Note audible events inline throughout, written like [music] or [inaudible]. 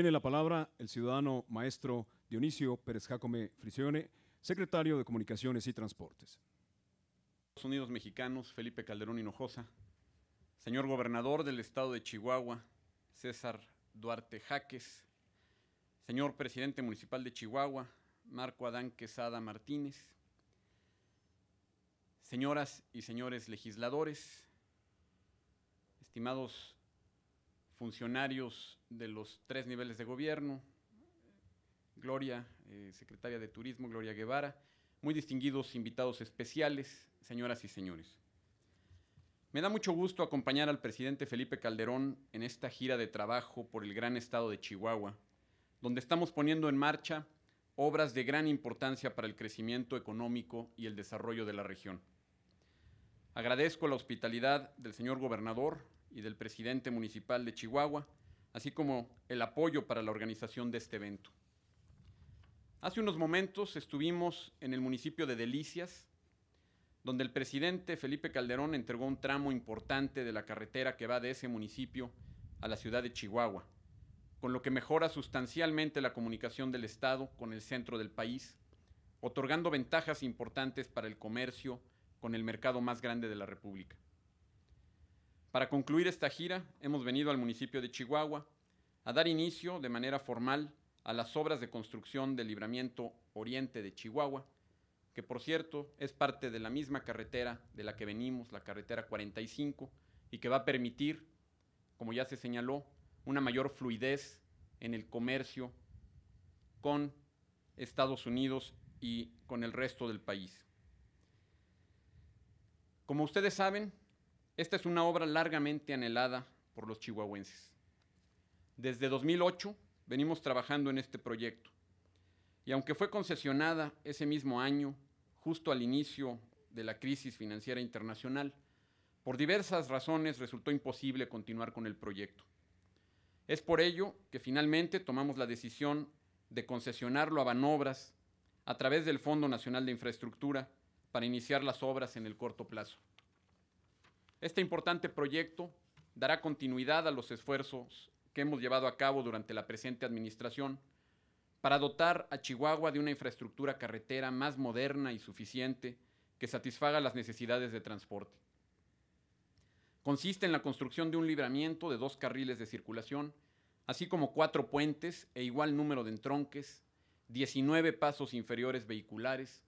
Tiene la palabra el ciudadano maestro Dionisio Pérez Jacome Frisione, secretario de Comunicaciones y Transportes. Estados Unidos Mexicanos, Felipe Calderón Hinojosa. Señor gobernador del estado de Chihuahua, César Duarte Jaques. Señor presidente municipal de Chihuahua, Marco Adán Quesada Martínez. Señoras y señores legisladores, estimados funcionarios de los tres niveles de gobierno, Gloria, eh, secretaria de Turismo, Gloria Guevara, muy distinguidos invitados especiales, señoras y señores. Me da mucho gusto acompañar al presidente Felipe Calderón en esta gira de trabajo por el gran estado de Chihuahua, donde estamos poniendo en marcha obras de gran importancia para el crecimiento económico y el desarrollo de la región. Agradezco la hospitalidad del señor gobernador, y del presidente municipal de Chihuahua, así como el apoyo para la organización de este evento. Hace unos momentos estuvimos en el municipio de Delicias, donde el presidente Felipe Calderón entregó un tramo importante de la carretera que va de ese municipio a la ciudad de Chihuahua, con lo que mejora sustancialmente la comunicación del Estado con el centro del país, otorgando ventajas importantes para el comercio con el mercado más grande de la República. Para concluir esta gira, hemos venido al municipio de Chihuahua a dar inicio de manera formal a las obras de construcción del libramiento oriente de Chihuahua, que por cierto es parte de la misma carretera de la que venimos, la carretera 45, y que va a permitir, como ya se señaló, una mayor fluidez en el comercio con Estados Unidos y con el resto del país. Como ustedes saben, esta es una obra largamente anhelada por los chihuahuenses. Desde 2008 venimos trabajando en este proyecto y aunque fue concesionada ese mismo año, justo al inicio de la crisis financiera internacional, por diversas razones resultó imposible continuar con el proyecto. Es por ello que finalmente tomamos la decisión de concesionarlo a Banobras a través del Fondo Nacional de Infraestructura para iniciar las obras en el corto plazo. Este importante proyecto dará continuidad a los esfuerzos que hemos llevado a cabo durante la presente administración para dotar a Chihuahua de una infraestructura carretera más moderna y suficiente que satisfaga las necesidades de transporte. Consiste en la construcción de un libramiento de dos carriles de circulación, así como cuatro puentes e igual número de entronques, 19 pasos inferiores vehiculares,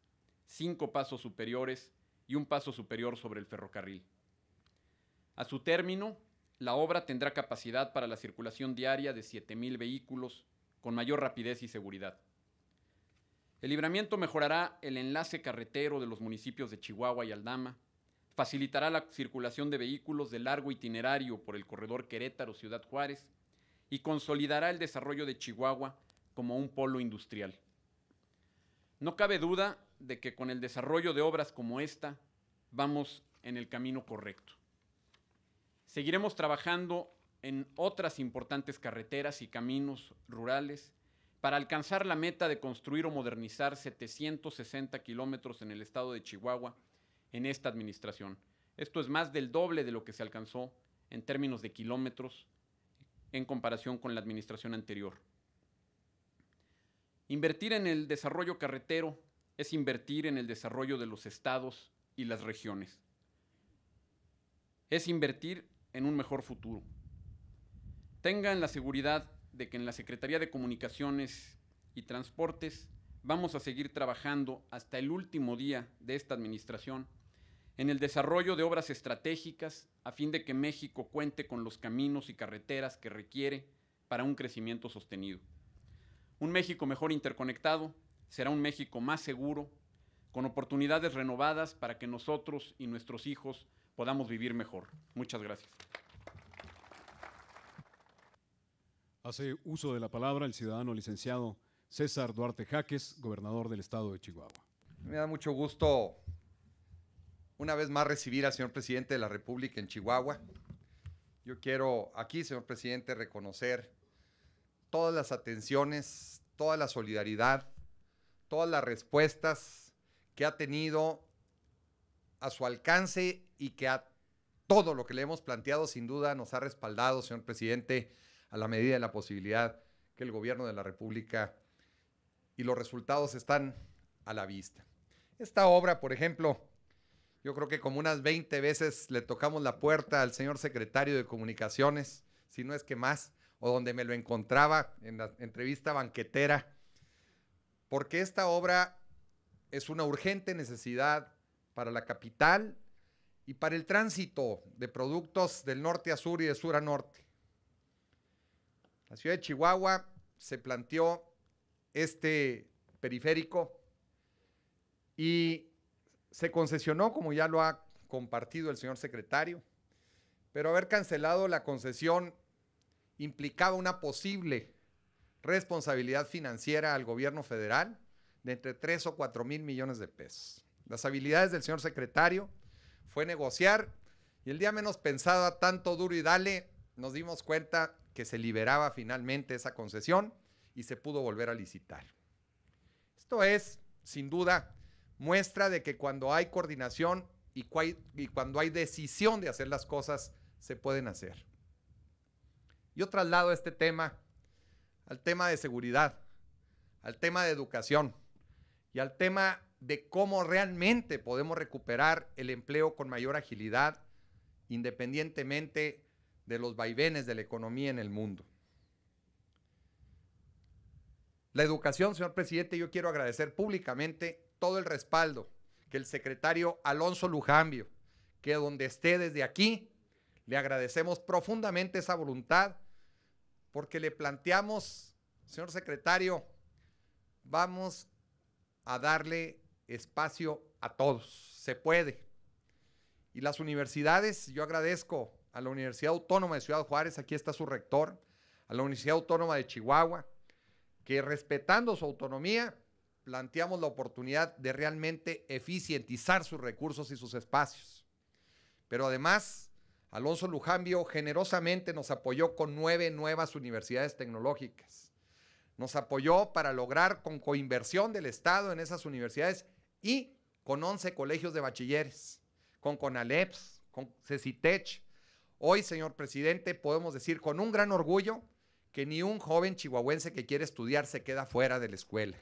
5 pasos superiores y un paso superior sobre el ferrocarril. A su término, la obra tendrá capacidad para la circulación diaria de 7.000 vehículos con mayor rapidez y seguridad. El libramiento mejorará el enlace carretero de los municipios de Chihuahua y Aldama, facilitará la circulación de vehículos de largo itinerario por el corredor Querétaro-Ciudad Juárez y consolidará el desarrollo de Chihuahua como un polo industrial. No cabe duda de que con el desarrollo de obras como esta vamos en el camino correcto. Seguiremos trabajando en otras importantes carreteras y caminos rurales para alcanzar la meta de construir o modernizar 760 kilómetros en el estado de Chihuahua en esta administración. Esto es más del doble de lo que se alcanzó en términos de kilómetros en comparación con la administración anterior. Invertir en el desarrollo carretero es invertir en el desarrollo de los estados y las regiones. Es invertir en un mejor futuro. Tengan la seguridad de que en la Secretaría de Comunicaciones y Transportes vamos a seguir trabajando hasta el último día de esta administración en el desarrollo de obras estratégicas a fin de que México cuente con los caminos y carreteras que requiere para un crecimiento sostenido. Un México mejor interconectado será un México más seguro, con oportunidades renovadas para que nosotros y nuestros hijos podamos vivir mejor. Muchas gracias. Hace uso de la palabra el ciudadano licenciado César Duarte Jaques, gobernador del estado de Chihuahua. Me da mucho gusto una vez más recibir al señor presidente de la República en Chihuahua. Yo quiero aquí, señor presidente, reconocer todas las atenciones, toda la solidaridad, todas las respuestas que ha tenido a su alcance y que a todo lo que le hemos planteado sin duda nos ha respaldado, señor presidente, a la medida de la posibilidad que el gobierno de la República y los resultados están a la vista. Esta obra, por ejemplo, yo creo que como unas 20 veces le tocamos la puerta al señor secretario de Comunicaciones, si no es que más, o donde me lo encontraba en la entrevista banquetera, porque esta obra es una urgente necesidad para la capital y para el tránsito de productos del norte a sur y de sur a norte. La ciudad de Chihuahua se planteó este periférico y se concesionó, como ya lo ha compartido el señor secretario, pero haber cancelado la concesión implicaba una posible responsabilidad financiera al gobierno federal de entre 3 o 4 mil millones de pesos. Las habilidades del señor secretario fue negociar y el día menos pensado, tanto duro y dale, nos dimos cuenta que se liberaba finalmente esa concesión y se pudo volver a licitar. Esto es, sin duda, muestra de que cuando hay coordinación y, y cuando hay decisión de hacer las cosas, se pueden hacer. Yo traslado este tema al tema de seguridad, al tema de educación y al tema de cómo realmente podemos recuperar el empleo con mayor agilidad, independientemente de los vaivenes de la economía en el mundo. La educación, señor presidente, yo quiero agradecer públicamente todo el respaldo que el secretario Alonso Lujambio, que donde esté desde aquí, le agradecemos profundamente esa voluntad, porque le planteamos, señor secretario, vamos a darle espacio a todos. Se puede. Y las universidades, yo agradezco a la Universidad Autónoma de Ciudad Juárez, aquí está su rector, a la Universidad Autónoma de Chihuahua, que respetando su autonomía, planteamos la oportunidad de realmente eficientizar sus recursos y sus espacios. Pero además, Alonso Lujambio generosamente nos apoyó con nueve nuevas universidades tecnológicas. Nos apoyó para lograr con coinversión del Estado en esas universidades y con 11 colegios de bachilleres, con CONALEPS, con CECITECH. Hoy, señor presidente, podemos decir con un gran orgullo que ni un joven chihuahuense que quiere estudiar se queda fuera de la escuela.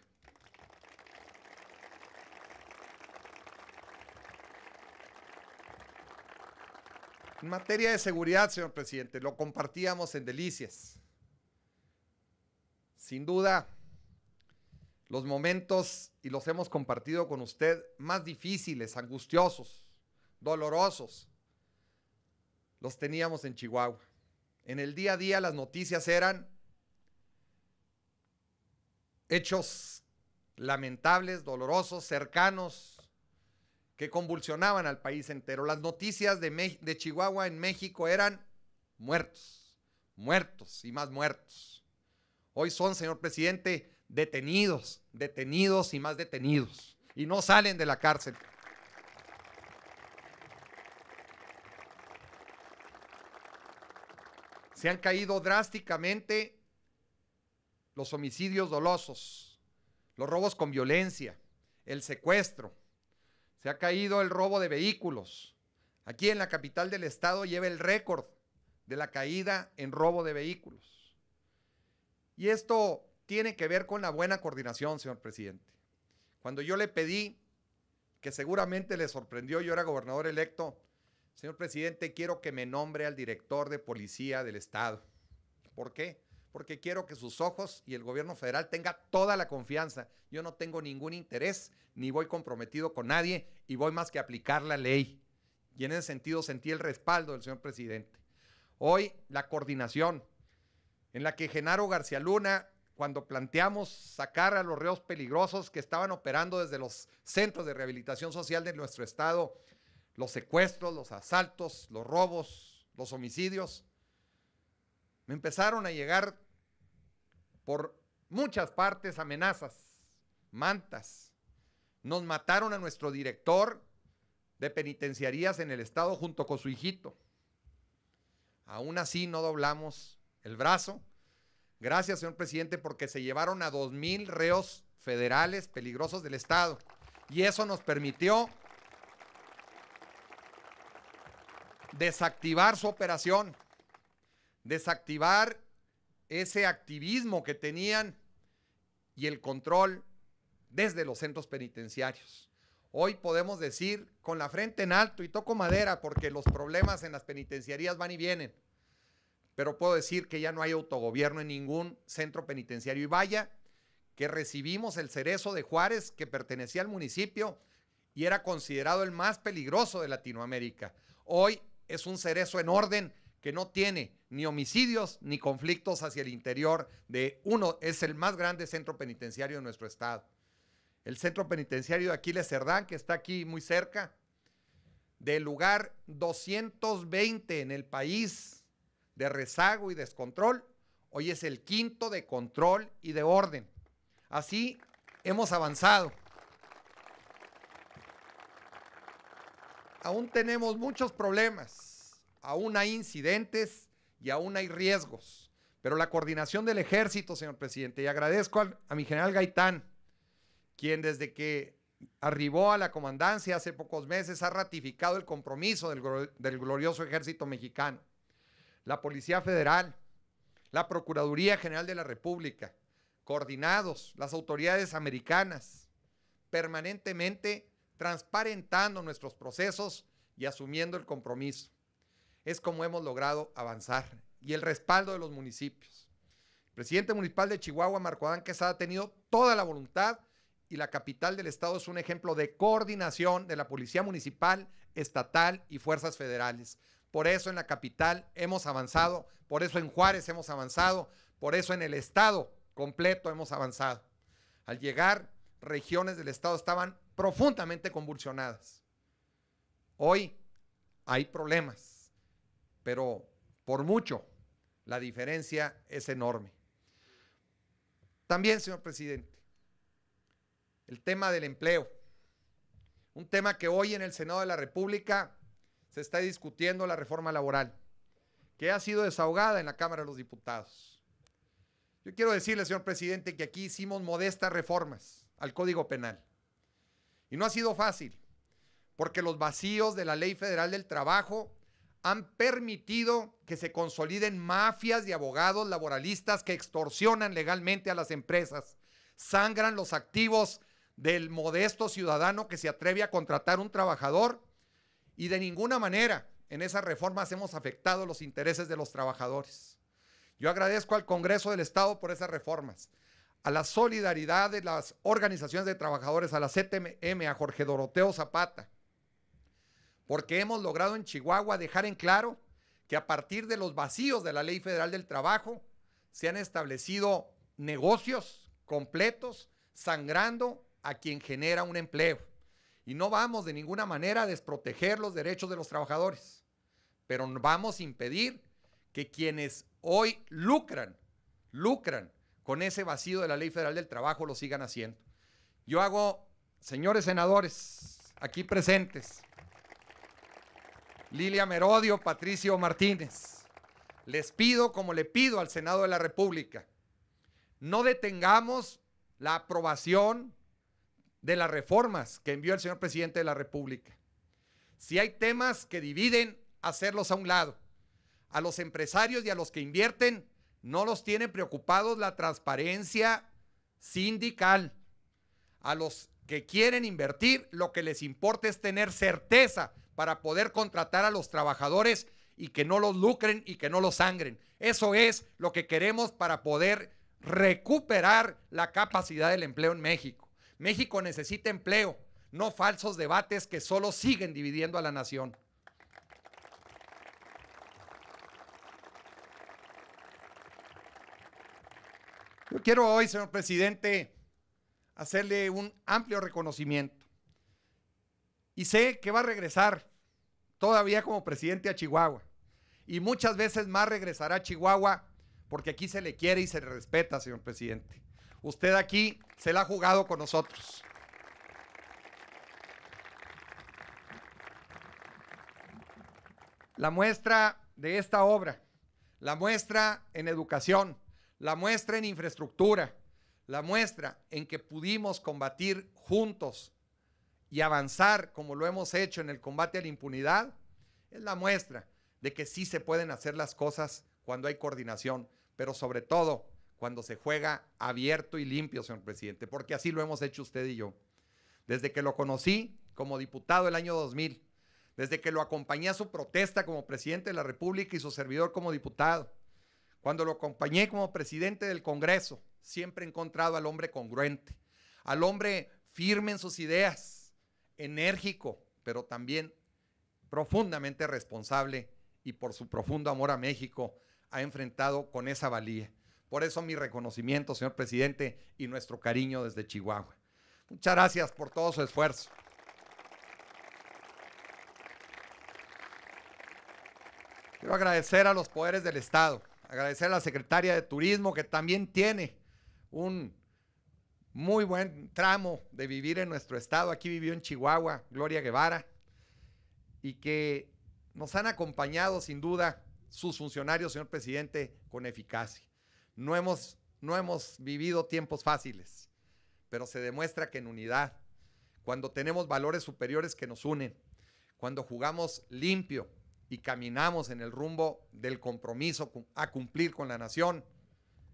En materia de seguridad, señor presidente, lo compartíamos en Delicias. Sin duda, los momentos, y los hemos compartido con usted, más difíciles, angustiosos, dolorosos, los teníamos en Chihuahua. En el día a día las noticias eran hechos lamentables, dolorosos, cercanos, que convulsionaban al país entero. Las noticias de, de Chihuahua en México eran muertos, muertos y más muertos. Hoy son, señor presidente, detenidos, detenidos y más detenidos. Y no salen de la cárcel. Se han caído drásticamente los homicidios dolosos, los robos con violencia, el secuestro. Se ha caído el robo de vehículos. Aquí en la capital del estado lleva el récord de la caída en robo de vehículos. Y esto tiene que ver con la buena coordinación, señor presidente. Cuando yo le pedí, que seguramente le sorprendió, yo era gobernador electo, señor presidente, quiero que me nombre al director de policía del Estado. ¿Por qué? Porque quiero que sus ojos y el gobierno federal tengan toda la confianza. Yo no tengo ningún interés, ni voy comprometido con nadie, y voy más que aplicar la ley. Y en ese sentido sentí el respaldo del señor presidente. Hoy la coordinación en la que Genaro García Luna cuando planteamos sacar a los reos peligrosos que estaban operando desde los centros de rehabilitación social de nuestro estado, los secuestros, los asaltos, los robos, los homicidios, me empezaron a llegar por muchas partes amenazas, mantas. Nos mataron a nuestro director de penitenciarías en el estado junto con su hijito. Aún así no doblamos el brazo Gracias, señor presidente, porque se llevaron a 2.000 reos federales peligrosos del Estado. Y eso nos permitió desactivar su operación, desactivar ese activismo que tenían y el control desde los centros penitenciarios. Hoy podemos decir con la frente en alto y toco madera porque los problemas en las penitenciarías van y vienen pero puedo decir que ya no hay autogobierno en ningún centro penitenciario. Y vaya que recibimos el cerezo de Juárez, que pertenecía al municipio y era considerado el más peligroso de Latinoamérica. Hoy es un cerezo en orden que no tiene ni homicidios ni conflictos hacia el interior de uno, es el más grande centro penitenciario de nuestro estado. El centro penitenciario de Aquiles Cerdán, que está aquí muy cerca, del lugar 220 en el país de rezago y descontrol, hoy es el quinto de control y de orden. Así hemos avanzado. Aún tenemos muchos problemas, aún hay incidentes y aún hay riesgos, pero la coordinación del ejército, señor presidente, y agradezco a, mi general Gaitán, quien desde que arribó a la comandancia hace pocos meses ha ratificado el compromiso del glorioso ejército mexicano la Policía Federal, la Procuraduría General de la República, coordinados, las autoridades americanas, permanentemente transparentando nuestros procesos y asumiendo el compromiso. Es como hemos logrado avanzar y el respaldo de los municipios. El presidente municipal de Chihuahua, Marco Adán Quesada, ha tenido toda la voluntad y la capital del estado es un ejemplo de coordinación de la policía municipal, estatal y fuerzas federales. Por eso en la capital hemos avanzado, por eso en Juárez hemos avanzado, por eso en el Estado completo hemos avanzado. Al llegar, regiones del Estado estaban profundamente convulsionadas. Hoy hay problemas, pero por mucho la diferencia es enorme. También, señor presidente, el tema del empleo, un tema que hoy en el Senado de la República se está discutiendo la reforma laboral, que ha sido desahogada en la Cámara de los Diputados. Yo quiero decirle, señor presidente, que aquí hicimos modestas reformas al Código Penal. Y no ha sido fácil, porque los vacíos de la Ley Federal del Trabajo han permitido que se consoliden mafias de abogados laboralistas que extorsionan legalmente a las empresas, sangran los activos del modesto ciudadano que se atreve a contratar un trabajador y de ninguna manera en esas reformas hemos afectado los intereses de los trabajadores. Yo agradezco al Congreso del Estado por esas reformas, a la solidaridad de las organizaciones de trabajadores, a la CTM, a Jorge Doroteo Zapata, porque hemos logrado en Chihuahua dejar en claro que a partir de los vacíos de la Ley Federal del Trabajo se han establecido negocios completos sangrando a quien genera un empleo. Y no vamos de ninguna manera a desproteger los derechos de los trabajadores, pero vamos a impedir que quienes hoy lucran, lucran con ese vacío de la Ley Federal del Trabajo lo sigan haciendo. Yo hago, señores senadores, aquí presentes, Lilia Merodio, Patricio Martínez, les pido, como le pido al Senado de la República, no detengamos la aprobación de las reformas que envió el señor presidente de la República. Si hay temas que dividen, hacerlos a un lado. A los empresarios y a los que invierten, no los tiene preocupados la transparencia sindical. A los que quieren invertir, lo que les importa es tener certeza para poder contratar a los trabajadores y que no los lucren y que no los sangren. Eso es lo que queremos para poder recuperar la capacidad del empleo en México. México necesita empleo, no falsos debates que solo siguen dividiendo a la nación. Yo quiero hoy, señor presidente, hacerle un amplio reconocimiento. Y sé que va a regresar todavía como presidente a Chihuahua. Y muchas veces más regresará a Chihuahua porque aquí se le quiere y se le respeta, señor presidente. Usted aquí se la ha jugado con nosotros. La muestra de esta obra, la muestra en educación, la muestra en infraestructura, la muestra en que pudimos combatir juntos y avanzar como lo hemos hecho en el combate a la impunidad, es la muestra de que sí se pueden hacer las cosas cuando hay coordinación, pero sobre todo cuando se juega abierto y limpio, señor presidente, porque así lo hemos hecho usted y yo. Desde que lo conocí como diputado el año 2000, desde que lo acompañé a su protesta como presidente de la República y su servidor como diputado, cuando lo acompañé como presidente del Congreso, siempre he encontrado al hombre congruente, al hombre firme en sus ideas, enérgico, pero también profundamente responsable y por su profundo amor a México ha enfrentado con esa valía. Por eso mi reconocimiento, señor presidente, y nuestro cariño desde Chihuahua. Muchas gracias por todo su esfuerzo. Quiero agradecer a los poderes del Estado, agradecer a la secretaria de Turismo que también tiene un muy buen tramo de vivir en nuestro estado. Aquí vivió en Chihuahua, Gloria Guevara, y que nos han acompañado sin duda sus funcionarios, señor presidente, con eficacia. No hemos, no hemos vivido tiempos fáciles, pero se demuestra que en unidad, cuando tenemos valores superiores que nos unen, cuando jugamos limpio y caminamos en el rumbo del compromiso a cumplir con la nación,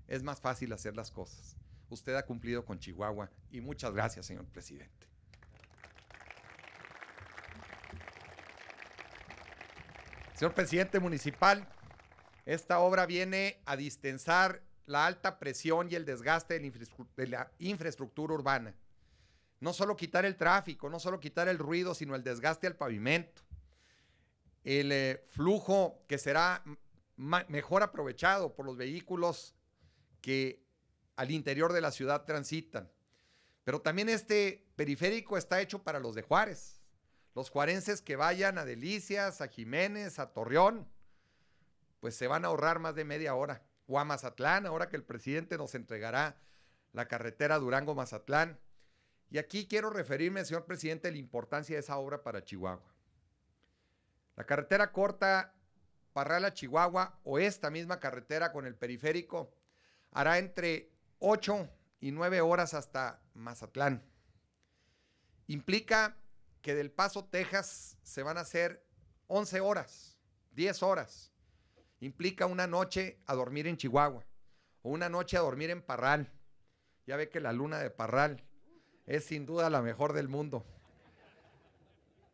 es más fácil hacer las cosas. Usted ha cumplido con Chihuahua y muchas gracias, señor presidente. Señor presidente municipal, esta obra viene a distensar la alta presión y el desgaste de la, infraestructura urbana. No solo quitar el tráfico, no solo quitar el ruido, sino el desgaste al pavimento. El eh, flujo que será mejor aprovechado por los vehículos que al interior de la ciudad transitan. Pero también este periférico está hecho para los de Juárez, los juarenses que vayan a Delicias, a Jiménez, a Torreón, pues se van a ahorrar más de media hora o Mazatlán, ahora que el presidente nos entregará la carretera Durango-Mazatlán. Y aquí quiero referirme, señor presidente, la importancia de esa obra para Chihuahua. La carretera corta la chihuahua o esta misma carretera con el periférico hará entre 8 y 9 horas hasta Mazatlán. Implica que del Paso, Texas, se van a hacer 11 horas, 10 horas. Implica una noche a dormir en Chihuahua o una noche a dormir en Parral. Ya ve que la luna de Parral es sin duda la mejor del mundo.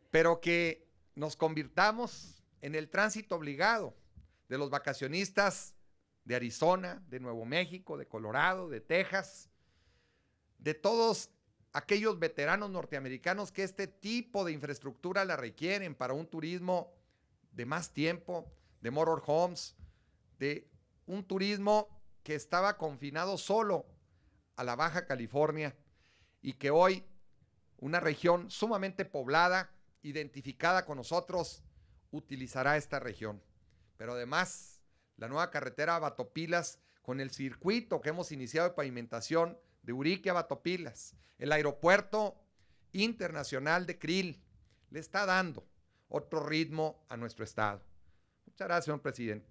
Pero que nos convirtamos en el tránsito obligado de los vacacionistas de Arizona, de Nuevo México, de Colorado, de Texas, de todos aquellos veteranos norteamericanos que este tipo de infraestructura la requieren para un turismo de más tiempo, de Homes, de un turismo que estaba confinado solo a la Baja California y que hoy una región sumamente poblada, identificada con nosotros, utilizará esta región. Pero además, la nueva carretera a Batopilas, con el circuito que hemos iniciado de pavimentación de Urique a Batopilas, el aeropuerto internacional de Krill, le está dando otro ritmo a nuestro estado. Muchas señor presidente.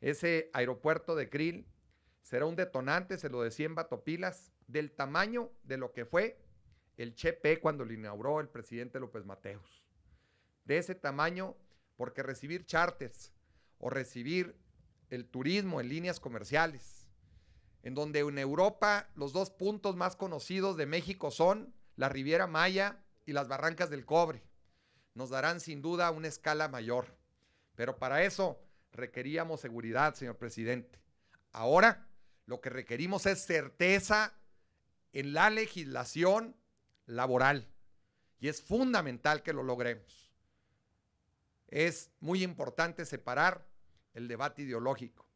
Ese aeropuerto de Krill será un detonante, se lo decía en Batopilas, del tamaño de lo que fue el Chepe cuando lo inauguró el presidente López Mateos. De ese tamaño, porque recibir charters o recibir el turismo en líneas comerciales, en donde en Europa los dos puntos más conocidos de México son la Riviera Maya y las Barrancas del Cobre, nos darán sin duda una escala mayor. Pero para eso requeríamos seguridad, señor presidente. Ahora lo que requerimos es certeza en la legislación laboral. Y es fundamental que lo logremos. Es muy importante separar el debate ideológico.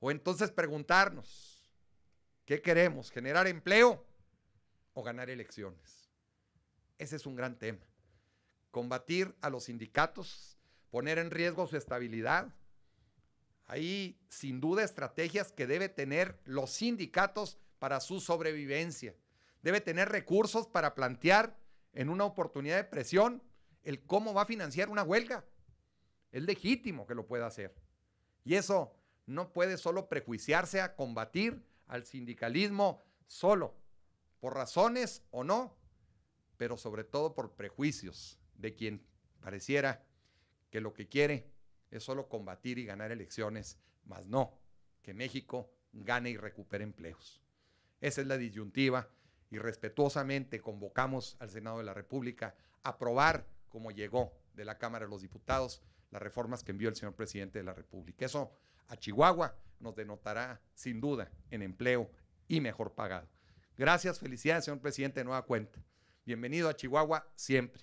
O entonces preguntarnos, ¿qué queremos? ¿Generar empleo o ganar elecciones? Ese es un gran tema. Combatir a los sindicatos poner en riesgo su estabilidad. Hay sin duda estrategias que debe tener los sindicatos para su sobrevivencia. Debe tener recursos para plantear en una oportunidad de presión el cómo va a financiar una huelga. Es legítimo que lo pueda hacer. Y eso no puede solo prejuiciarse a combatir al sindicalismo solo, por razones o no, pero sobre todo por prejuicios de quien pareciera que lo que quiere es solo combatir y ganar elecciones, más no que México gane y recupere empleos. Esa es la disyuntiva y respetuosamente convocamos al Senado de la República a aprobar, como llegó de la Cámara de los Diputados, las reformas que envió el señor presidente de la República. Eso a Chihuahua nos denotará sin duda en empleo y mejor pagado. Gracias, felicidades, señor presidente, de nueva cuenta. Bienvenido a Chihuahua siempre.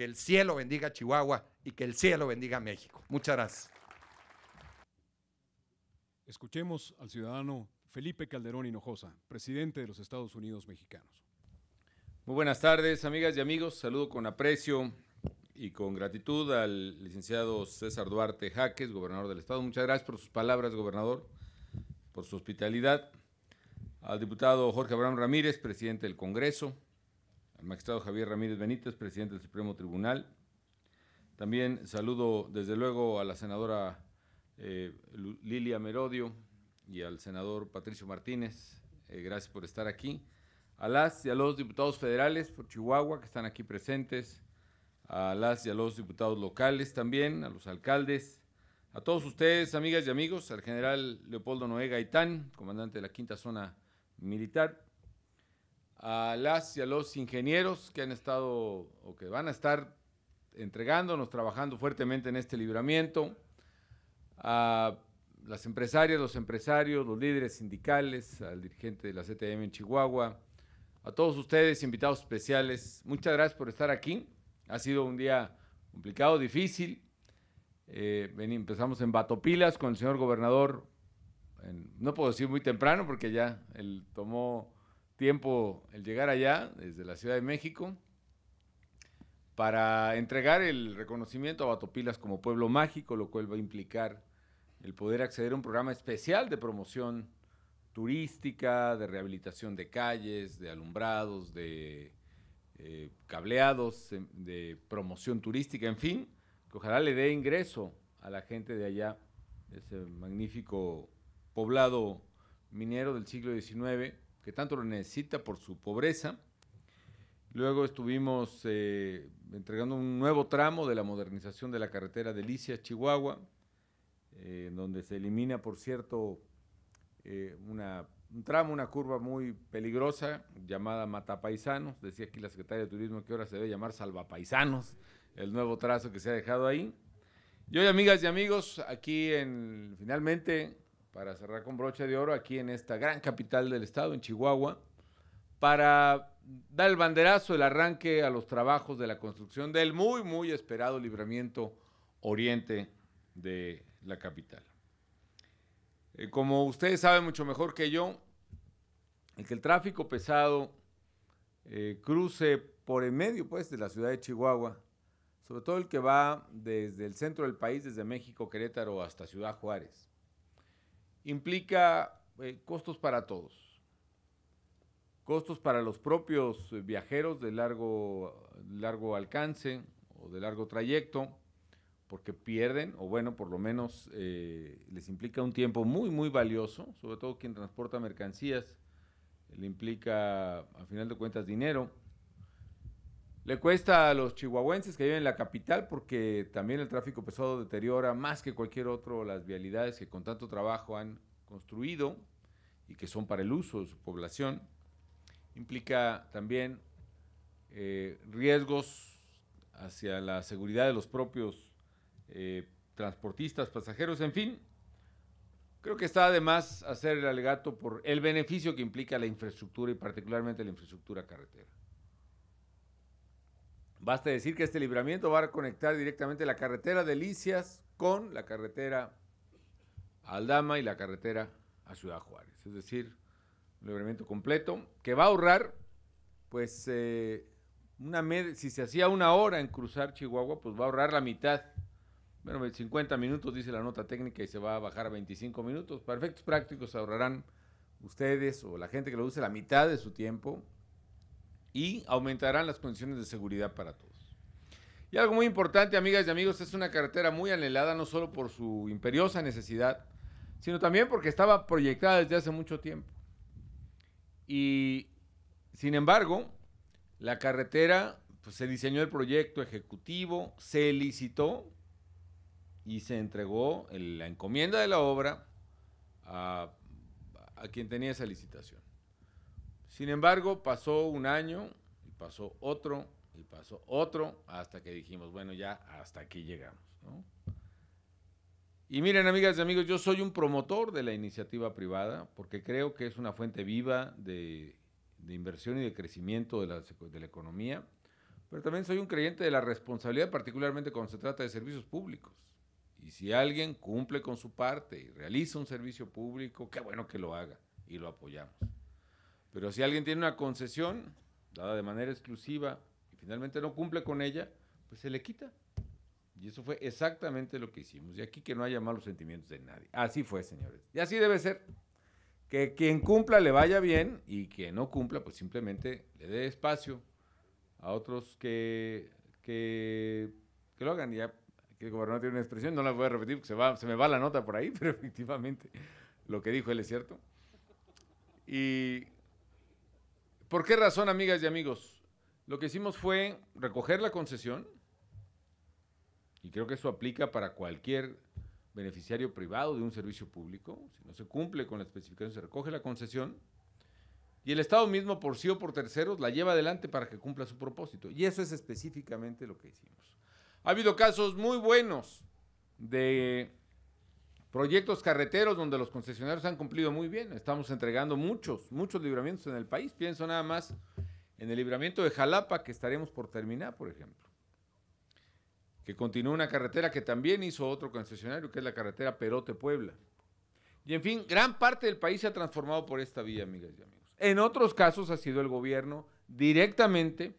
Que el cielo bendiga a Chihuahua y que el cielo bendiga a México. Muchas gracias. Escuchemos al ciudadano Felipe Calderón Hinojosa, presidente de los Estados Unidos mexicanos. Muy buenas tardes, amigas y amigos. Saludo con aprecio y con gratitud al licenciado César Duarte Jaques, gobernador del Estado. Muchas gracias por sus palabras, gobernador, por su hospitalidad. Al diputado Jorge Abraham Ramírez, presidente del Congreso al magistrado Javier Ramírez Benítez, presidente del Supremo Tribunal. También saludo desde luego a la senadora eh, Lilia Merodio y al senador Patricio Martínez. Eh, gracias por estar aquí. A las y a los diputados federales por Chihuahua que están aquí presentes. A las y a los diputados locales también, a los alcaldes. A todos ustedes, amigas y amigos, al general Leopoldo Noé Gaitán, comandante de la Quinta Zona Militar, a las y a los ingenieros que han estado o que van a estar entregándonos, trabajando fuertemente en este libramiento, a las empresarias, los empresarios, los líderes sindicales, al dirigente de la CTM en Chihuahua, a todos ustedes, invitados especiales, muchas gracias por estar aquí. Ha sido un día complicado, difícil. Eh, empezamos en Batopilas con el señor gobernador, no puedo decir muy temprano porque ya él tomó tiempo el llegar allá, desde la Ciudad de México, para entregar el reconocimiento a Batopilas como pueblo mágico, lo cual va a implicar el poder acceder a un programa especial de promoción turística, de rehabilitación de calles, de alumbrados, de eh, cableados, em, de promoción turística, en fin, que ojalá le dé ingreso a la gente de allá, ese magnífico poblado minero del siglo XIX, que tanto lo necesita por su pobreza. Luego estuvimos eh, entregando un nuevo tramo de la modernización de la carretera delicia Chihuahua, eh, donde se elimina, por cierto, eh, un tramo, una curva muy peligrosa llamada Matapaisanos. Decía aquí la secretaria de Turismo que ahora se debe llamar Salvapaisanos, el nuevo trazo que se ha dejado ahí. Y hoy, amigas y amigos, aquí en, finalmente para cerrar con broche de oro aquí en esta gran capital del estado, en Chihuahua, para dar el banderazo, el arranque a los trabajos de la construcción del muy, muy esperado libramiento oriente de la capital. Eh, como ustedes saben mucho mejor que yo, el que el tráfico pesado eh, cruce por en medio pues, de la ciudad de Chihuahua, sobre todo el que va desde el centro del país, desde México, Querétaro hasta Ciudad Juárez, implica eh, costos para todos. Costos para los propios eh, viajeros de largo, largo alcance o de largo trayecto, porque pierden, o bueno, por lo menos eh, les implica un tiempo muy, muy valioso, sobre todo quien transporta mercancías, le implica, a final de cuentas, dinero le cuesta a los chihuahuenses que viven en la capital porque también el tráfico pesado deteriora más que cualquier otro las vialidades que con tanto trabajo han construido y que son para el uso de su población. Implica también eh, riesgos hacia la seguridad de los propios eh, transportistas, pasajeros, en fin. Creo que está además hacer el alegato por el beneficio que implica la infraestructura y particularmente la infraestructura carretera. Basta decir que este libramiento va a conectar directamente la carretera Delicias con la carretera Aldama y la carretera a Ciudad Juárez. Es decir, un libramiento completo que va a ahorrar, pues, eh, una si se hacía una hora en cruzar Chihuahua, pues va a ahorrar la mitad. Bueno, 50 minutos dice la nota técnica y se va a bajar a 25 minutos. Perfectos prácticos ahorrarán ustedes o la gente que lo use la mitad de su tiempo y aumentarán las condiciones de seguridad para todos. Y algo muy importante, amigas y amigos, es una carretera muy anhelada no solo por su imperiosa necesidad, sino también porque estaba proyectada desde hace mucho tiempo. Y sin embargo, la carretera pues, se diseñó el proyecto ejecutivo, se licitó y se entregó la encomienda de la obra a quien tenía esa licitación. Sin embargo, pasó un año y pasó otro y pasó otro hasta que dijimos, bueno, ya hasta aquí llegamos. Y miren, amigas y amigos, yo soy un promotor de la iniciativa privada porque creo que es una fuente viva de, inversión y de crecimiento de la, de la economía, pero también soy un creyente de la responsabilidad, particularmente cuando se trata de servicios públicos. Y si alguien cumple con su parte y realiza un servicio público, qué bueno que lo haga y lo apoyamos. Pero si alguien tiene una concesión dada de manera exclusiva y finalmente no cumple con ella, pues se le quita. Y eso fue exactamente lo que hicimos. Y aquí que no haya malos sentimientos de nadie. Así fue, señores. Y así debe ser. Que quien cumpla le vaya bien y que no cumpla, pues simplemente le dé espacio a otros que, lo hagan. Ya que el gobernador tiene una expresión, no la voy a repetir porque se, se me va la nota por ahí, [laughs] pero efectivamente lo que dijo él es cierto. Y ¿Por qué razón, amigas y amigos? Lo que hicimos fue recoger la concesión, y creo que eso aplica para cualquier beneficiario privado de un servicio público. Si no se cumple con la especificación, se recoge la concesión, y el Estado mismo, por sí o por terceros, la lleva adelante para que cumpla su propósito. Y eso es específicamente lo que hicimos. Ha habido casos muy buenos de Proyectos carreteros donde los concesionarios han cumplido muy bien. Estamos entregando muchos, muchos libramientos en el país. Pienso nada más en el libramiento de Jalapa que estaremos por terminar, por ejemplo. Que continúa una carretera que también hizo otro concesionario, que es la carretera Perote-Puebla. Y en fin, gran parte del país se ha transformado por esta vía, amigas y amigos. En otros casos ha sido el gobierno directamente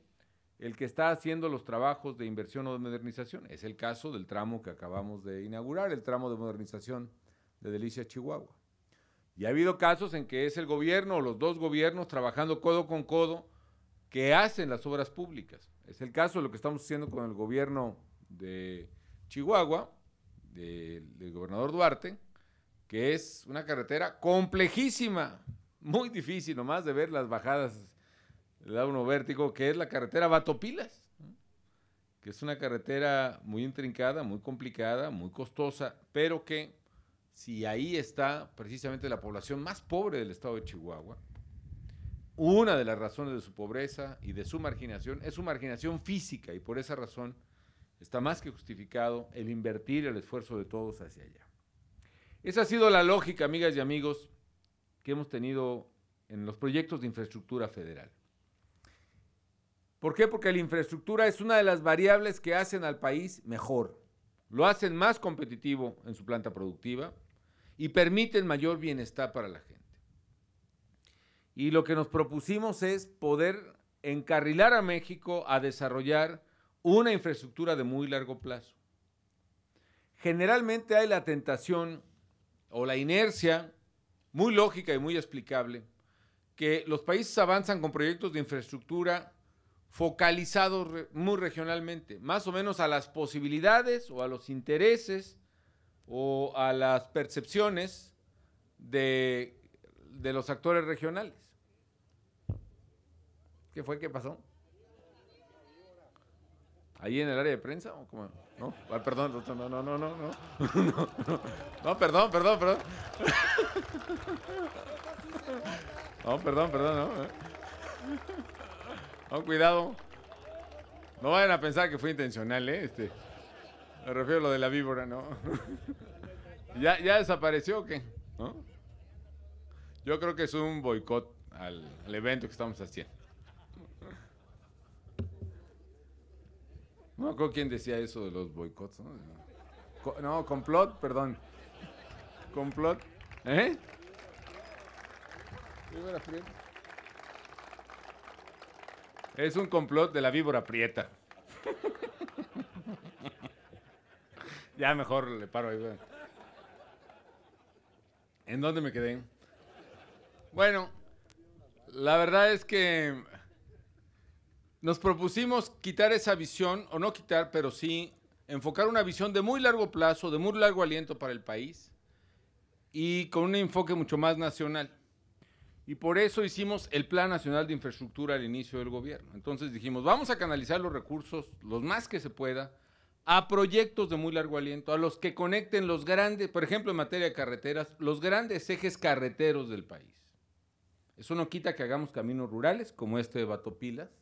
el que está haciendo los trabajos de inversión o de modernización. Es el caso del tramo que acabamos de inaugurar, el tramo de modernización de Delicia, Chihuahua. Y ha habido casos en que es el gobierno o los dos gobiernos trabajando codo con codo que hacen las obras públicas. Es el caso de lo que estamos haciendo con el gobierno de Chihuahua, del gobernador Duarte, que es una carretera complejísima, muy difícil nomás de ver las bajadas le da uno vértigo, que es la carretera Batopilas, que es una carretera muy intrincada, muy complicada, muy costosa, pero que si ahí está precisamente la población más pobre del estado de Chihuahua, una de las razones de su pobreza y de su marginación es su marginación física y por esa razón está más que justificado el invertir el esfuerzo de todos hacia allá. Esa ha sido la lógica, amigas y amigos, que hemos tenido en los proyectos de infraestructura federal. ¿Por qué? Porque la infraestructura es una de las variables que hacen al país mejor. Lo hacen más competitivo en su planta productiva y permiten mayor bienestar para la gente. Y lo que nos propusimos es poder encarrilar a México a desarrollar una infraestructura de muy largo plazo. Generalmente hay la tentación o la inercia, muy lógica y muy explicable, que los países avanzan con proyectos de infraestructura focalizado muy regionalmente, más o menos a las posibilidades o a los intereses o a las percepciones de, de los actores regionales. ¿Qué fue? ¿Qué pasó? ¿Ahí en el área de prensa? ¿O cómo? No, ah, perdón, no, no, no, no, no, no, [laughs] no, perdón, perdón, perdón. [laughs] No, perdón, perdón, no. Eh cuidado. No vayan a pensar que fue intencional, ¿eh? Este, me refiero a lo de la víbora, ¿no? [laughs] ¿Ya, ya desapareció o qué? Yo creo que es un boicot al, evento que estamos haciendo. No quién decía eso de los boicots, ¿no? No, complot, perdón. Complot. ¿Eh? Es un complot de la víbora prieta. ya mejor le paro ahí. ¿En dónde me quedé? Bueno, la verdad es que nos propusimos quitar esa visión, o no quitar, pero sí enfocar una visión de muy largo plazo, de muy largo aliento para el país y con un enfoque mucho más nacional. Y por eso hicimos el Plan Nacional de Infraestructura al inicio del gobierno. Entonces dijimos, vamos a canalizar los recursos, los más que se pueda, a proyectos de muy largo aliento, a los que conecten los grandes, por ejemplo en materia de carreteras, los grandes ejes carreteros del país. Eso no quita que hagamos caminos rurales, como este de Batopilas,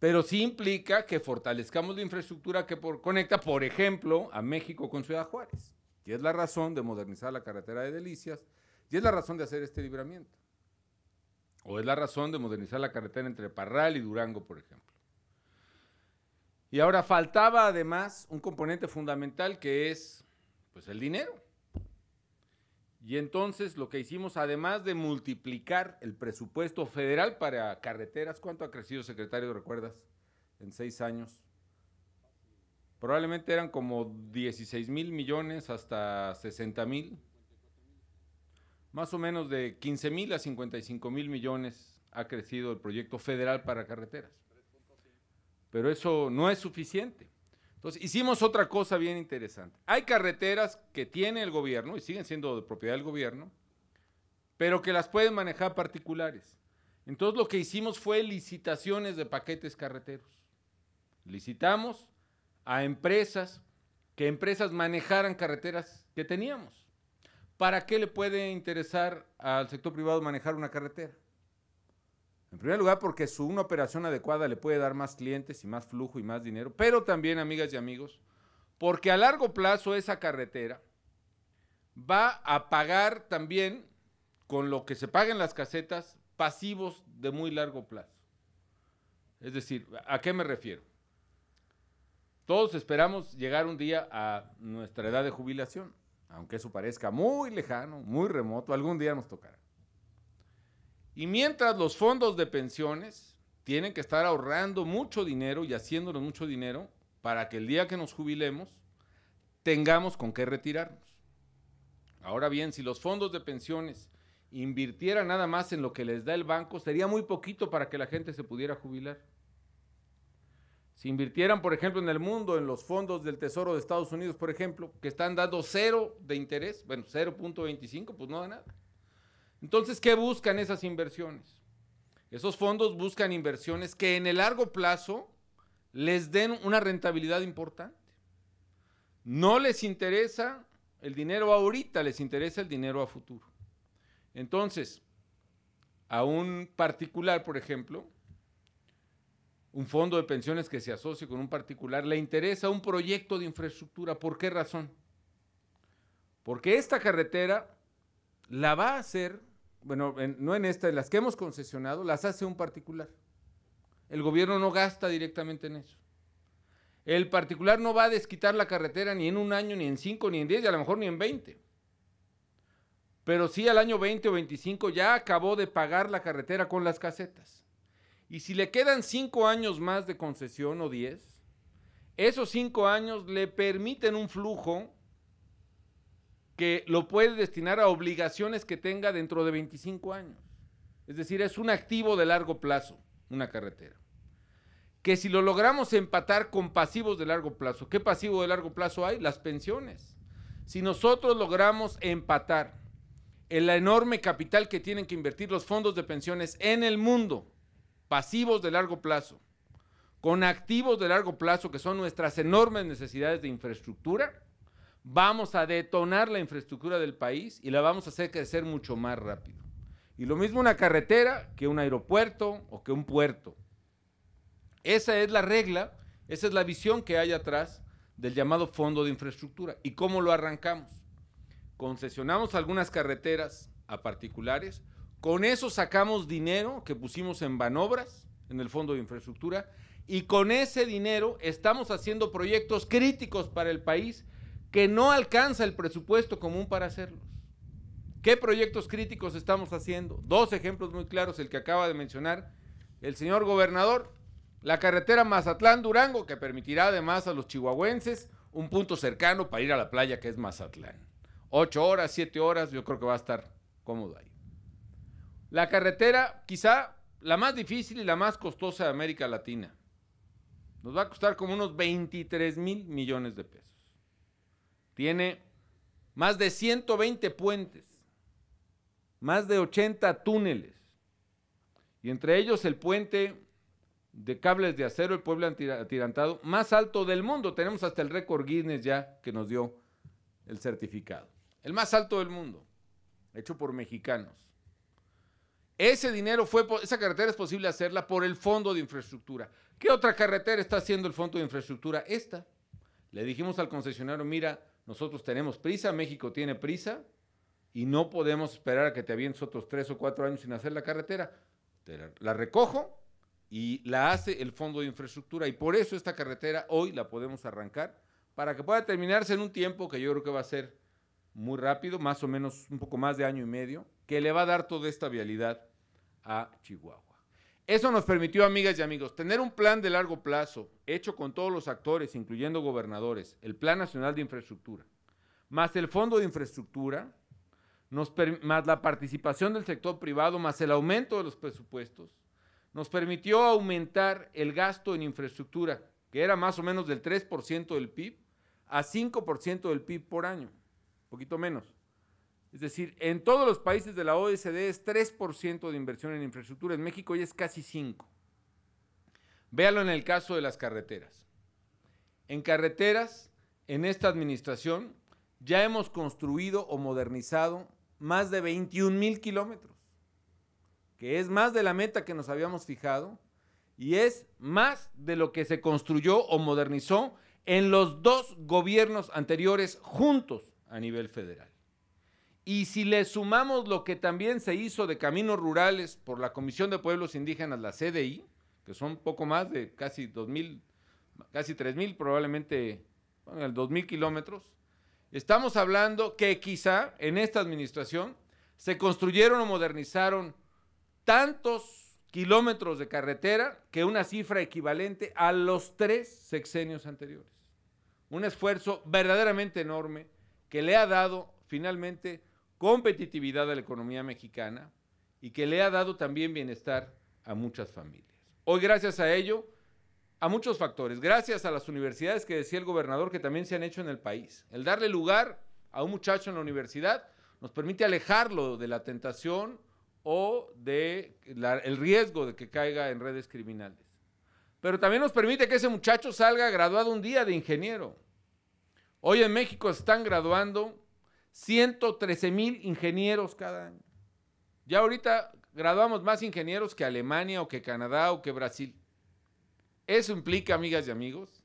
pero sí implica que fortalezcamos la infraestructura que conecta, por ejemplo, a México con Ciudad Juárez. Y es la razón de modernizar la carretera de Delicias, y es la razón de hacer este libramiento o es la razón de modernizar la carretera entre Parral y Durango, por ejemplo. Y ahora faltaba además un componente fundamental que es pues el dinero. Y entonces lo que hicimos, además de multiplicar el presupuesto federal para carreteras, ¿cuánto ha crecido, secretario, recuerdas? En seis años. Probablemente eran como 16 mil millones hasta 60 mil. Más o menos de 15 mil a 55 mil millones ha crecido el proyecto federal para carreteras. Pero eso no es suficiente. Entonces, hicimos otra cosa bien interesante. Hay carreteras que tiene el gobierno y siguen siendo de propiedad del gobierno, pero que las pueden manejar particulares. Entonces, lo que hicimos fue licitaciones de paquetes carreteros. Licitamos a empresas que empresas manejaran carreteras que teníamos. ¿Para qué le puede interesar al sector privado manejar una carretera? En primer lugar, porque su una operación adecuada le puede dar más clientes y más flujo y más dinero, pero también, amigas y amigos, porque a largo plazo esa carretera va a pagar también, con lo que se paguen las casetas, pasivos de muy largo plazo. Es decir, ¿a qué me refiero? Todos esperamos llegar un día a nuestra edad de jubilación aunque eso parezca muy lejano, muy remoto, algún día nos tocará. Y mientras los fondos de pensiones tienen que estar ahorrando mucho dinero y haciéndonos mucho dinero para que el día que nos jubilemos tengamos con qué retirarnos. Ahora bien, si los fondos de pensiones invirtieran nada más en lo que les da el banco, sería muy poquito para que la gente se pudiera jubilar. Si invirtieran, por ejemplo, en el mundo, en los fondos del Tesoro de Estados Unidos, por ejemplo, que están dando cero de interés, bueno, 0.25, pues no da nada. Entonces, ¿qué buscan esas inversiones? Esos fondos buscan inversiones que en el largo plazo les den una rentabilidad importante. No les interesa el dinero ahorita, les interesa el dinero a futuro. Entonces, a un particular, por ejemplo, un fondo de pensiones que se asocie con un particular, le interesa un proyecto de infraestructura. ¿Por qué razón? Porque esta carretera la va a hacer, bueno, no en esta, en las que hemos concesionado, las hace un particular. El gobierno no gasta directamente en eso. El particular no va a desquitar la carretera ni en un año, ni en cinco, ni en diez, y a lo mejor ni en veinte. Pero sí al año veinte o veinticinco ya acabó de pagar la carretera con las casetas. Y si le quedan cinco años más de concesión o diez, esos cinco años le permiten un flujo que lo puede destinar a obligaciones que tenga dentro de 25 años. Es decir, es un activo de largo plazo, una carretera. Que si lo logramos empatar con pasivos de largo plazo, ¿qué pasivo de largo plazo hay? Las pensiones. Si nosotros logramos empatar el enorme capital que tienen que invertir los fondos de pensiones en el mundo pasivos de largo plazo, con activos de largo plazo, que son nuestras enormes necesidades de infraestructura, vamos a detonar la infraestructura del país y la vamos a hacer crecer mucho más rápido. Y lo mismo una carretera que un aeropuerto o que un puerto. Esa es la regla, esa es la visión que hay atrás del llamado fondo de infraestructura. ¿Y cómo lo arrancamos? Concesionamos algunas carreteras a particulares con eso sacamos dinero que pusimos en Banobras, en el Fondo de Infraestructura, y con ese dinero estamos haciendo proyectos críticos para el país que no alcanza el presupuesto común para hacerlos. ¿Qué proyectos críticos estamos haciendo? Dos ejemplos muy claros, el que acaba de mencionar el señor gobernador, la carretera Mazatlán-Durango, que permitirá además a los chihuahuenses un punto cercano para ir a la playa que es Mazatlán. Ocho horas, siete horas, yo creo que va a estar cómodo ahí. La carretera, quizá la más difícil y la más costosa de América Latina. Nos va a costar como unos 23 mil millones de pesos. Tiene más de 120 puentes, más de 80 túneles, y entre ellos el puente de cables de acero, el pueblo atirantado, más alto del mundo. Tenemos hasta el récord Guinness ya que nos dio el certificado. El más alto del mundo, hecho por mexicanos. Ese dinero fue, esa carretera es posible hacerla por el fondo de infraestructura. ¿Qué otra carretera está haciendo el fondo de infraestructura? Esta. Le dijimos al concesionario, mira, nosotros tenemos prisa, México tiene prisa y no podemos esperar a que te avientes otros tres o cuatro años sin hacer la carretera. la recojo y la hace el fondo de infraestructura y por eso esta carretera hoy la podemos arrancar para que pueda terminarse en un tiempo que yo creo que va a ser muy rápido, más o menos un poco más de año y medio, que le va a dar toda esta vialidad a Chihuahua. Eso nos permitió, amigas y amigos, tener un plan de largo plazo hecho con todos los actores, incluyendo gobernadores, el Plan Nacional de Infraestructura, más el Fondo de Infraestructura, más la participación del sector privado, más el aumento de los presupuestos, nos permitió aumentar el gasto en infraestructura, que era más o menos del 3% del PIB, a 5% del PIB por año, poquito menos. Es decir, en todos los países de la OECD es 3% de inversión en infraestructura. En México ya es casi 5%. Véalo en el caso de las carreteras. En carreteras, en esta administración, ya hemos construido o modernizado más de 21 mil kilómetros, que es más de la meta que nos habíamos fijado y es más de lo que se construyó o modernizó en los dos gobiernos anteriores juntos a nivel federal. Y si le sumamos lo que también se hizo de caminos rurales por la Comisión de Pueblos Indígenas, la CDI, que son poco más de casi 2.000, casi 3.000 probablemente, bueno, 2.000 kilómetros, estamos hablando que quizá en esta administración se construyeron o modernizaron tantos kilómetros de carretera que una cifra equivalente a los tres sexenios anteriores. Un esfuerzo verdaderamente enorme que le ha dado finalmente competitividad de la economía mexicana y que le ha dado también bienestar a muchas familias. Hoy gracias a ello, a muchos factores, gracias a las universidades que decía el gobernador que también se han hecho en el país. El darle lugar a un muchacho en la universidad nos permite alejarlo de la tentación o de el riesgo de que caiga en redes criminales. Pero también nos permite que ese muchacho salga graduado un día de ingeniero. Hoy en México están graduando 113 mil ingenieros cada año. Ya ahorita graduamos más ingenieros que Alemania o que Canadá o que Brasil. Eso implica, amigas y amigos,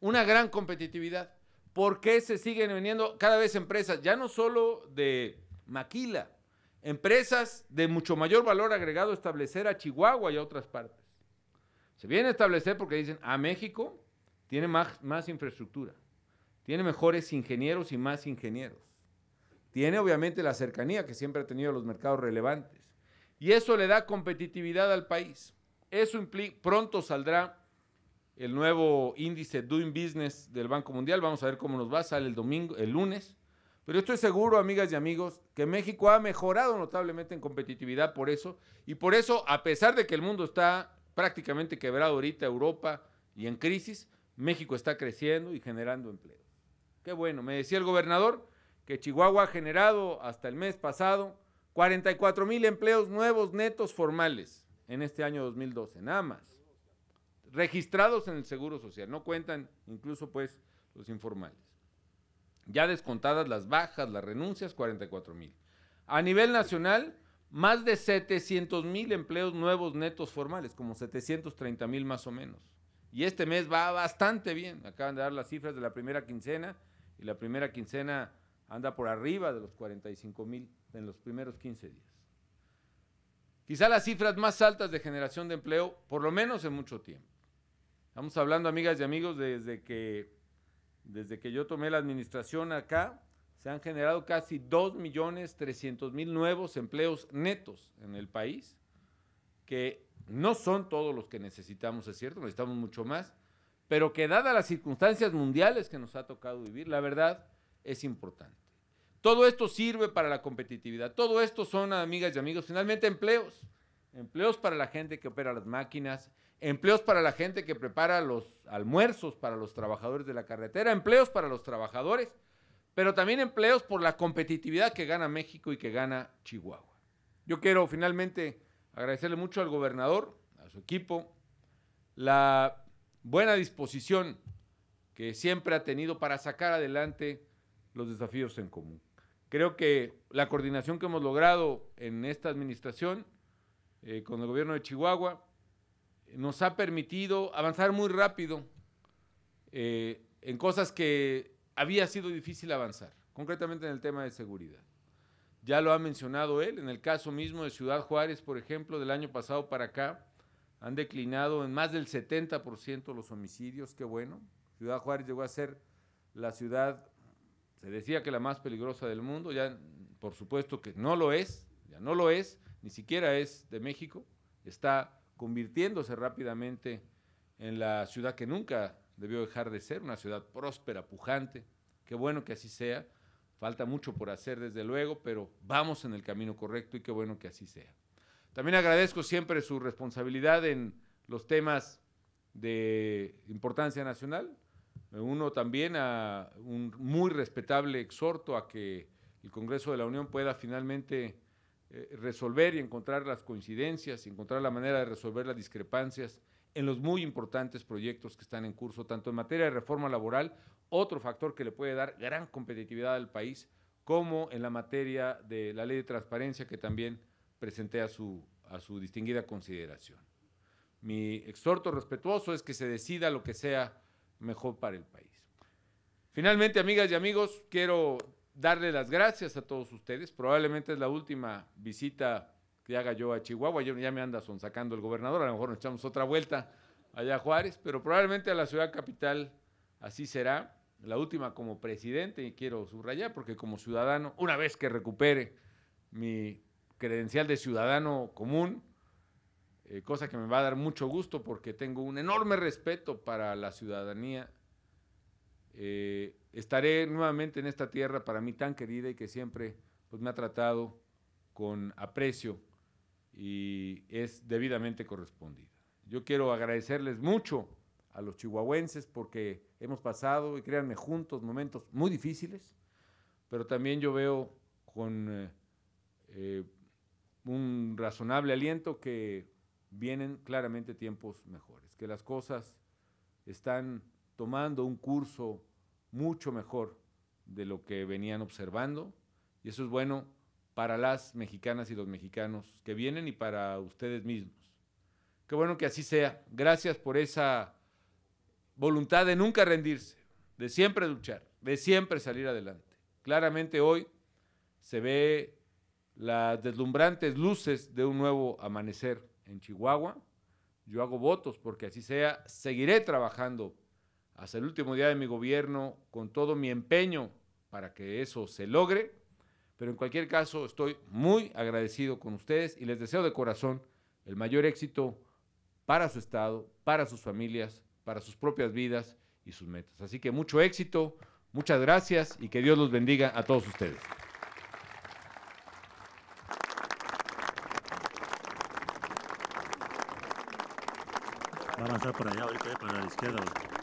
una gran competitividad. ¿Por qué se siguen vendiendo cada vez empresas, ya no solo de maquila, empresas de mucho mayor valor agregado establecer a Chihuahua y a otras partes? Se viene a establecer porque dicen, a ah, México tiene más, más infraestructura, tiene mejores ingenieros y más ingenieros. Tiene obviamente la cercanía que siempre ha tenido los mercados relevantes. Y eso le da competitividad al país. Eso implica, pronto saldrá el nuevo índice Doing Business del Banco Mundial. Vamos a ver cómo nos va, sale el domingo, el lunes. Pero estoy seguro, amigas y amigos, que México ha mejorado notablemente en competitividad por eso. Y por eso, a pesar de que el mundo está prácticamente quebrado ahorita, Europa y en crisis, México está creciendo y generando empleo. Qué bueno, me decía el gobernador, que Chihuahua ha generado hasta el mes pasado 44 mil empleos nuevos netos formales en este año 2012, nada más. Registrados en el Seguro Social, no cuentan incluso pues los informales. Ya descontadas las bajas, las renuncias, 44 mil. A nivel nacional, más de 700 mil empleos nuevos netos formales, como 730 mil más o menos. Y este mes va bastante bien. Acaban de dar las cifras de la primera quincena y la primera quincena anda por arriba de los 45 mil en los primeros 15 días. Quizá las cifras más altas de generación de empleo, por lo menos en mucho tiempo. Estamos hablando, amigas y amigos, desde que, desde que yo tomé la administración acá, se han generado casi 2.300.000 nuevos empleos netos en el país, que no son todos los que necesitamos, es cierto, necesitamos mucho más, pero que dadas las circunstancias mundiales que nos ha tocado vivir, la verdad es importante. Todo esto sirve para la competitividad. Todo esto son, amigas y amigos, finalmente empleos. Empleos para la gente que opera las máquinas, empleos para la gente que prepara los almuerzos para los trabajadores de la carretera, empleos para los trabajadores, pero también empleos por la competitividad que gana México y que gana Chihuahua. Yo quiero finalmente agradecerle mucho al gobernador, a su equipo, la buena disposición que siempre ha tenido para sacar adelante los desafíos en común. Creo que la coordinación que hemos logrado en esta administración eh, con el gobierno de Chihuahua nos ha permitido avanzar muy rápido eh, en cosas que había sido difícil avanzar, concretamente en el tema de seguridad. Ya lo ha mencionado él, en el caso mismo de Ciudad Juárez, por ejemplo, del año pasado para acá, han declinado en más del 70% los homicidios, qué bueno. Ciudad Juárez llegó a ser la ciudad se decía que la más peligrosa del mundo, ya por supuesto que no lo es, ya no lo es, ni siquiera es de México, está convirtiéndose rápidamente en la ciudad que nunca debió dejar de ser, una ciudad próspera, pujante. Qué bueno que así sea. Falta mucho por hacer, desde luego, pero vamos en el camino correcto y qué bueno que así sea. También agradezco siempre su responsabilidad en los temas de importancia nacional. Me uno también a un muy respetable exhorto a que el Congreso de la Unión pueda finalmente eh, resolver y encontrar las coincidencias, encontrar la manera de resolver las discrepancias en los muy importantes proyectos que están en curso, tanto en materia de reforma laboral, otro factor que le puede dar gran competitividad al país, como en la materia de la ley de transparencia que también presenté a su, a su distinguida consideración. Mi exhorto respetuoso es que se decida lo que sea mejor para el país. Finalmente, amigas y amigos, quiero darle las gracias a todos ustedes. Probablemente es la última visita que haga yo a Chihuahua. Yo, ya me anda sonsacando el gobernador, a lo mejor nos echamos otra vuelta allá a Juárez, pero probablemente a la ciudad capital así será. La última como presidente, y quiero subrayar, porque como ciudadano, una vez que recupere mi credencial de ciudadano común, eh, cosa que me va a dar mucho gusto porque tengo un enorme respeto para la ciudadanía. Eh, estaré nuevamente en esta tierra para mí tan querida y que siempre pues, me ha tratado con aprecio y es debidamente correspondida. Yo quiero agradecerles mucho a los chihuahuenses porque hemos pasado, y créanme, juntos momentos muy difíciles, pero también yo veo con eh, un razonable aliento que vienen claramente tiempos mejores, que las cosas están tomando un curso mucho mejor de lo que venían observando y eso es bueno para las mexicanas y los mexicanos que vienen y para ustedes mismos. Qué bueno que así sea. Gracias por esa voluntad de nunca rendirse, de siempre luchar, de siempre salir adelante. Claramente hoy se ve las deslumbrantes luces de un nuevo amanecer en Chihuahua. Yo hago votos porque así sea. Seguiré trabajando hasta el último día de mi gobierno con todo mi empeño para que eso se logre. Pero en cualquier caso, estoy muy agradecido con ustedes y les deseo de corazón el mayor éxito para su Estado, para sus familias, para sus propias vidas y sus metas. Así que mucho éxito, muchas gracias y que Dios los bendiga a todos ustedes. avanzar por allá ahorita, eh, para la izquierda.